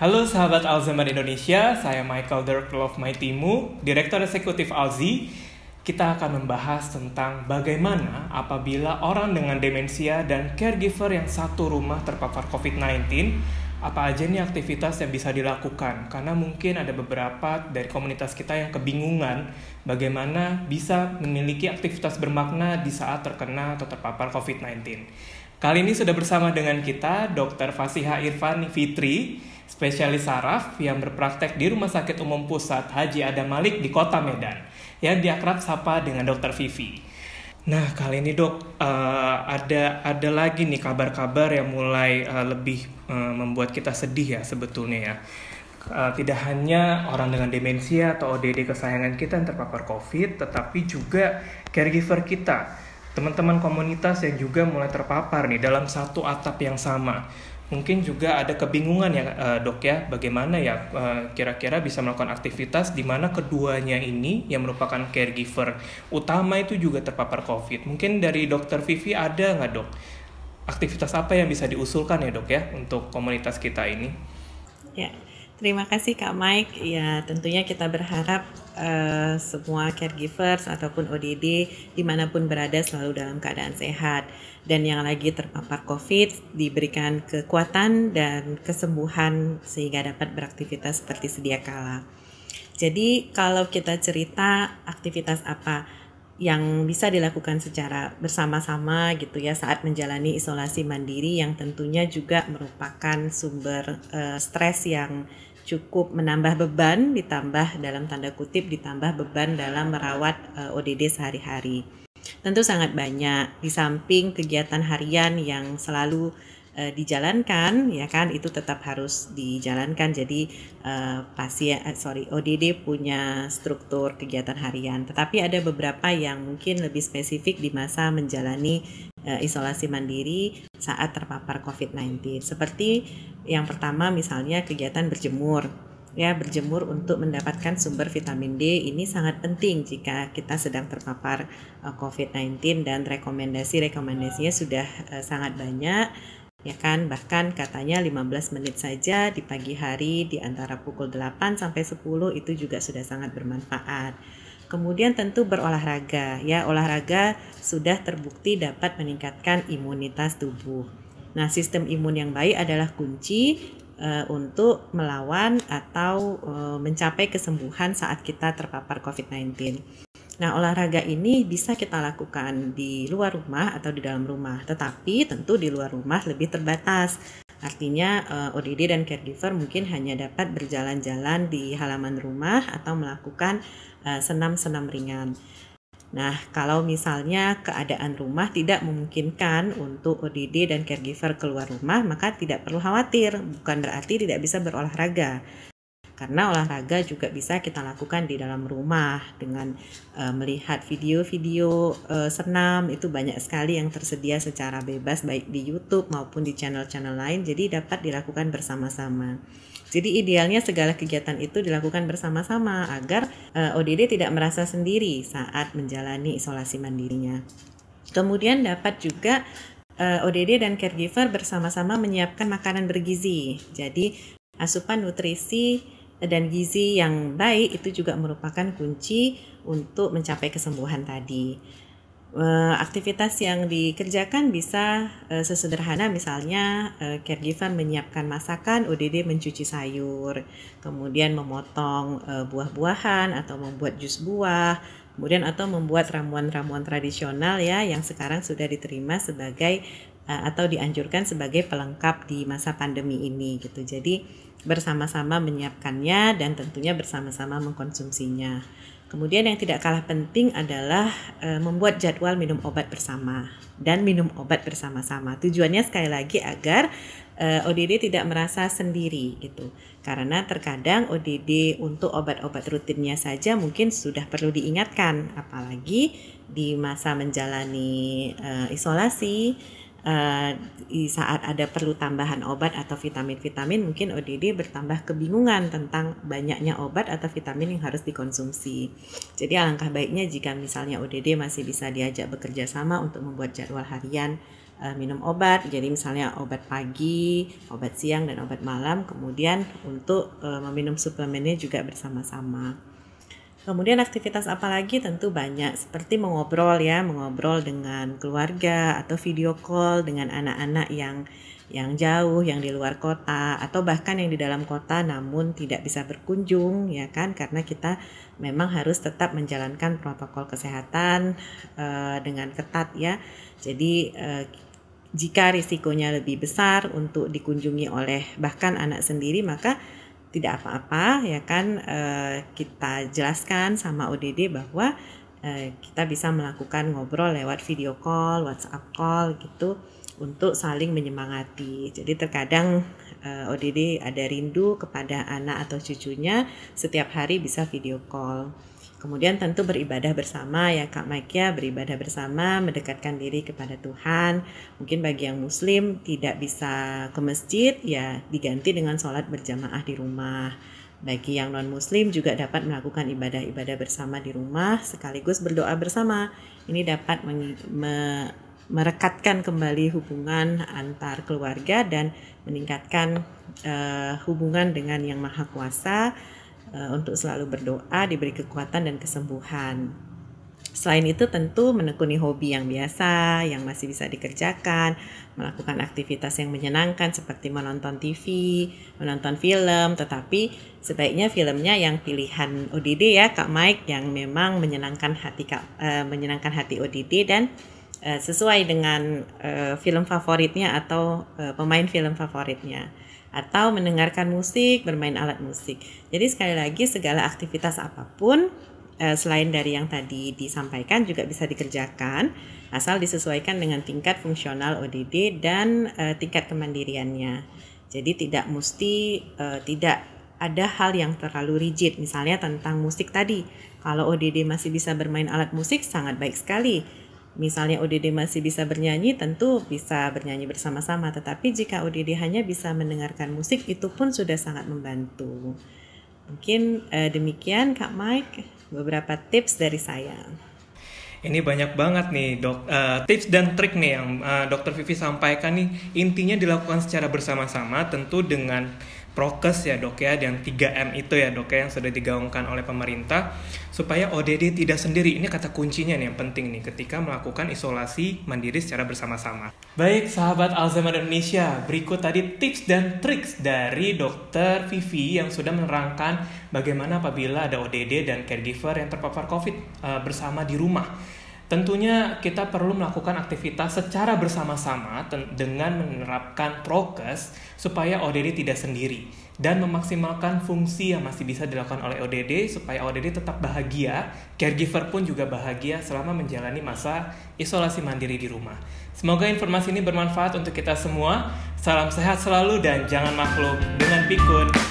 Halo sahabat Alzheimer Indonesia, saya Michael Dirk Timu, Direktur Eksekutif Alzi. Kita akan membahas tentang bagaimana apabila orang dengan demensia dan caregiver yang satu rumah terpapar COVID-19, apa aja nih aktivitas yang bisa dilakukan? Karena mungkin ada beberapa dari komunitas kita yang kebingungan bagaimana bisa memiliki aktivitas bermakna di saat terkena atau terpapar COVID-19. Kali ini sudah bersama dengan kita Dr. Fasiha Irfan Fitri, spesialis saraf yang berpraktek di Rumah Sakit Umum Pusat Haji Adam Malik di Kota Medan, yang diakrab sapa dengan Dokter Vivi. Nah kali ini dok uh, ada ada lagi nih kabar-kabar yang mulai uh, lebih uh, membuat kita sedih ya sebetulnya ya. tidak hanya orang dengan demensia atau ODD kesayangan kita yang terpapar COVID, tetapi juga caregiver kita, teman-teman komunitas yang juga mulai terpapar nih dalam satu atap yang sama mungkin juga ada kebingungan ya eh, dok ya bagaimana ya eh, kira-kira bisa melakukan aktivitas di mana keduanya ini yang merupakan caregiver utama itu juga terpapar covid mungkin dari dokter Vivi ada nggak dok aktivitas apa yang bisa diusulkan ya dok ya untuk komunitas kita ini ya Terima kasih Kak Mike. Ya, tentunya kita berharap uh, semua caregivers ataupun ODD dimanapun berada selalu dalam keadaan sehat. Dan yang lagi terpapar COVID diberikan kekuatan dan kesembuhan sehingga dapat beraktivitas seperti sedia kala. Jadi kalau kita cerita aktivitas apa yang bisa dilakukan secara bersama-sama gitu ya saat menjalani isolasi mandiri yang tentunya juga merupakan sumber uh, stres yang cukup menambah beban ditambah dalam tanda kutip ditambah beban dalam merawat uh, eh, ODD sehari-hari. Tentu sangat banyak di samping kegiatan harian yang selalu uh, dijalankan ya kan itu tetap harus dijalankan jadi uh, pasien uh, sorry ODD punya struktur kegiatan harian tetapi ada beberapa yang mungkin lebih spesifik di masa menjalani Eh, isolasi mandiri saat terpapar COVID-19. Seperti yang pertama misalnya kegiatan berjemur. Ya, berjemur untuk mendapatkan sumber vitamin D ini sangat penting jika kita sedang terpapar eh, COVID-19 dan rekomendasi-rekomendasinya sudah eh, sangat banyak ya kan bahkan katanya 15 menit saja di pagi hari di antara pukul 8 sampai 10 itu juga sudah sangat bermanfaat. Kemudian tentu berolahraga ya, olahraga sudah terbukti dapat meningkatkan imunitas tubuh. Nah, sistem imun yang baik adalah kunci uh, untuk melawan atau uh, mencapai kesembuhan saat kita terpapar COVID-19. Nah, olahraga ini bisa kita lakukan di luar rumah atau di dalam rumah, tetapi tentu di luar rumah lebih terbatas Artinya uh, eh, ODD dan caregiver mungkin hanya dapat berjalan-jalan di halaman rumah atau melakukan eh, senam-senam uh, ringan. Nah, kalau misalnya keadaan rumah tidak memungkinkan untuk ODD dan caregiver keluar rumah, maka tidak perlu khawatir, bukan berarti tidak bisa berolahraga. Karena olahraga juga bisa kita lakukan di dalam rumah dengan uh, melihat video-video uh, senam itu banyak sekali yang tersedia secara bebas baik di YouTube maupun di channel-channel lain jadi dapat dilakukan bersama-sama. Jadi idealnya segala kegiatan itu dilakukan bersama-sama agar uh, eh, ODD tidak merasa sendiri saat menjalani isolasi mandirinya. Kemudian dapat juga uh, ODD dan caregiver bersama-sama menyiapkan makanan bergizi. Jadi asupan nutrisi dan gizi yang baik itu juga merupakan kunci untuk mencapai kesembuhan tadi. Eh, aktivitas yang dikerjakan bisa eh, sesederhana misalnya eh, caregiver menyiapkan masakan, UDD mencuci sayur, kemudian memotong buah-buahan atau membuat jus buah, kemudian atau membuat ramuan-ramuan tradisional ya yang sekarang sudah diterima sebagai Eh, atau dianjurkan sebagai pelengkap di masa pandemi ini gitu. Jadi bersama-sama menyiapkannya dan tentunya bersama-sama mengkonsumsinya. Kemudian yang tidak kalah penting adalah e, membuat jadwal minum obat bersama dan minum obat bersama-sama. Tujuannya sekali lagi agar e, eh, ODD tidak merasa sendiri gitu. Karena terkadang ODD untuk obat-obat rutinnya saja mungkin sudah perlu diingatkan apalagi di masa menjalani e, isolasi Eh, di saat ada perlu tambahan obat atau vitamin-vitamin mungkin ODD bertambah kebingungan tentang banyaknya obat atau vitamin yang harus dikonsumsi. Jadi alangkah baiknya jika misalnya ODD masih bisa diajak bekerja sama untuk membuat jadwal harian uh, minum obat. Jadi misalnya obat pagi, obat siang dan obat malam kemudian untuk uh, meminum suplemennya juga bersama-sama. Kemudian aktivitas apa lagi tentu banyak seperti mengobrol ya, mengobrol dengan keluarga atau video call dengan anak-anak yang yang jauh, yang di luar kota atau bahkan yang di dalam kota namun tidak bisa berkunjung ya kan karena kita memang harus tetap menjalankan protokol kesehatan uh, dengan ketat ya. Jadi uh, jika risikonya lebih besar untuk dikunjungi oleh bahkan anak sendiri maka tidak apa-apa ya kan eh, kita jelaskan sama ODD bahwa eh, kita bisa melakukan ngobrol lewat video call, WhatsApp call gitu untuk saling menyemangati. Jadi terkadang eh, ODD ada rindu kepada anak atau cucunya setiap hari bisa video call. Kemudian tentu beribadah bersama ya Kak Mike ya, beribadah bersama, mendekatkan diri kepada Tuhan. Mungkin bagi yang muslim tidak bisa ke masjid ya diganti dengan sholat berjamaah di rumah. Bagi yang non-muslim juga dapat melakukan ibadah-ibadah bersama di rumah sekaligus berdoa bersama. Ini dapat me merekatkan kembali hubungan antar keluarga dan meningkatkan uh, hubungan dengan Yang Maha Kuasa Eh, untuk selalu berdoa, diberi kekuatan dan kesembuhan. Selain itu tentu menekuni hobi yang biasa, yang masih bisa dikerjakan, melakukan aktivitas yang menyenangkan seperti menonton TV, menonton film, tetapi sebaiknya filmnya yang pilihan ODD ya Kak Mike yang memang menyenangkan hati Kak, uh, menyenangkan hati ODD dan uh, sesuai dengan uh, film favoritnya atau uh, pemain film favoritnya atau mendengarkan musik, bermain alat musik. Jadi sekali lagi segala aktivitas apapun eh, selain dari yang tadi disampaikan juga bisa dikerjakan asal disesuaikan dengan tingkat fungsional ODD dan eh, tingkat kemandiriannya. Jadi tidak mesti eh, tidak ada hal yang terlalu rigid misalnya tentang musik tadi. Kalau ODD masih bisa bermain alat musik sangat baik sekali Misalnya ODD masih bisa bernyanyi, tentu bisa bernyanyi bersama-sama. Tetapi jika ODD hanya bisa mendengarkan musik, itu pun sudah sangat membantu. Mungkin eh, demikian Kak Mike, beberapa tips dari saya. Ini banyak banget nih dok uh, tips dan trik nih yang uh, dokter Vivi sampaikan nih intinya dilakukan secara bersama-sama tentu dengan prokes ya dok ya dan 3M itu ya dok ya yang sudah digaungkan oleh pemerintah supaya ODD tidak sendiri ini kata kuncinya nih yang penting nih ketika melakukan isolasi mandiri secara bersama-sama. Baik sahabat Alzheimer Indonesia, berikut tadi tips dan triks dari dokter Vivi yang sudah menerangkan bagaimana apabila ada ODD dan caregiver yang terpapar COVID eh, bersama di rumah. Tentunya kita perlu melakukan aktivitas secara bersama-sama dengan menerapkan prokes supaya ODD tidak sendiri dan memaksimalkan fungsi yang masih bisa dilakukan oleh ODD supaya ODD tetap bahagia, caregiver pun juga bahagia selama menjalani masa isolasi mandiri di rumah. Semoga informasi ini bermanfaat untuk kita semua. Salam sehat selalu dan jangan makhluk dengan pikun.